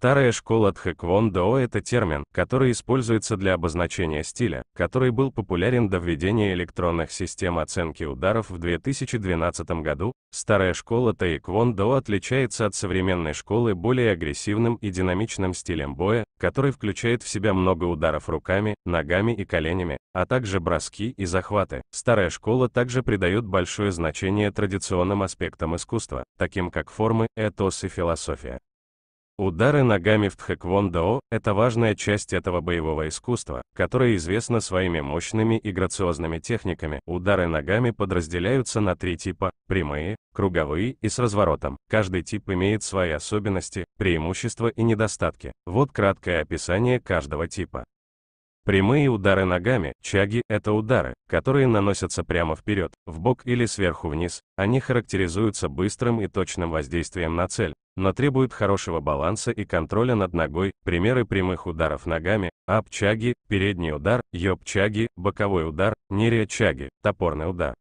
Старая школа тхэквондо – это термин, который используется для обозначения стиля, который был популярен до введения электронных систем оценки ударов в 2012 году. Старая школа тхэквондо отличается от современной школы более агрессивным и динамичным стилем боя, который включает в себя много ударов руками, ногами и коленями, а также броски и захваты. Старая школа также придает большое значение традиционным аспектам искусства, таким как формы, этос и философия. Удары ногами в тхэквондо – это важная часть этого боевого искусства, которое известно своими мощными и грациозными техниками. Удары ногами подразделяются на три типа – прямые, круговые и с разворотом. Каждый тип имеет свои особенности, преимущества и недостатки. Вот краткое описание каждого типа. Прямые удары ногами, чаги – это удары, которые наносятся прямо вперед, в бок или сверху вниз. Они характеризуются быстрым и точным воздействием на цель, но требуют хорошего баланса и контроля над ногой. Примеры прямых ударов ногами – ап-чаги, передний удар, ёб-чаги, боковой удар, нирия-чаги, топорный удар.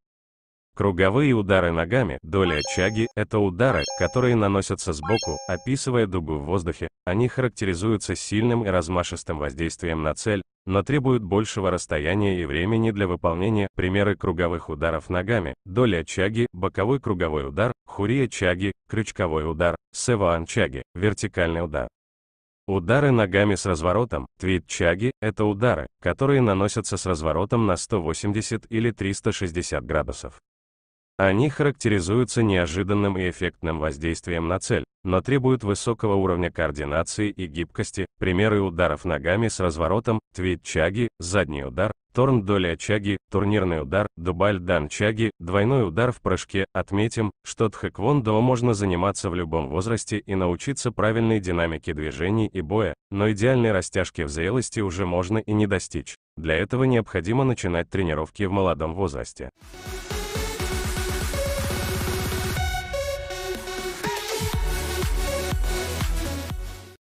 Круговые удары ногами, доля чаги, это удары, которые наносятся сбоку, описывая дугу в воздухе. Они характеризуются сильным и размашистым воздействием на цель, но требуют большего расстояния и времени для выполнения, примеры круговых ударов ногами, доля чаги, боковой круговой удар, хурия чаги, крючковой удар, севаан чаги, вертикальный удар. Удары ногами с разворотом, твит чаги, это удары, которые наносятся с разворотом на 180 или 360 градусов. Они характеризуются неожиданным и эффектным воздействием на цель, но требует высокого уровня координации и гибкости, примеры ударов ногами с разворотом, твит-чаги, задний удар, торн доля чаги, турнирный удар, дубаль-дан чаги, двойной удар в прыжке. Отметим, что тхэквондо можно заниматься в любом возрасте и научиться правильной динамике движений и боя, но идеальной растяжки в зрелости уже можно и не достичь. Для этого необходимо начинать тренировки в молодом возрасте.